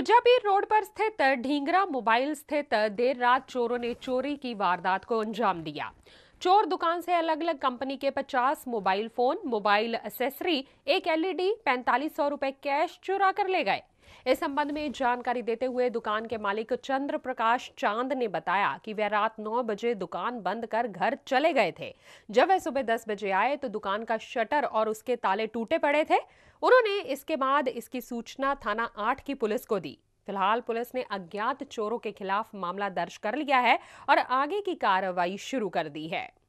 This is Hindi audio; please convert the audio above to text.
गुजाबीर रोड पर स्थित ढींगरा मोबाइल स्थित देर रात चोरों ने चोरी की वारदात को अंजाम दिया चोर दुकान से अलग अलग कंपनी के 50 मोबाइल फोन मोबाइल एसेसरी एक एलईडी पैंतालीस सौ रुपए कैश चुरा कर ले गए इस संबंध में जानकारी देते हुए दुकान के मालिक चंद्र प्रकाश चांद ने बताया कि वह रात नौ बजे दुकान बंद कर घर चले गए थे जब वह सुबह दस बजे आए तो दुकान का शटर और उसके ताले टूटे पड़े थे उन्होंने इसके बाद इसकी सूचना थाना आठ की पुलिस को दी फिलहाल पुलिस ने अज्ञात चोरों के खिलाफ मामला दर्ज कर लिया है और आगे की कार्रवाई शुरू कर दी है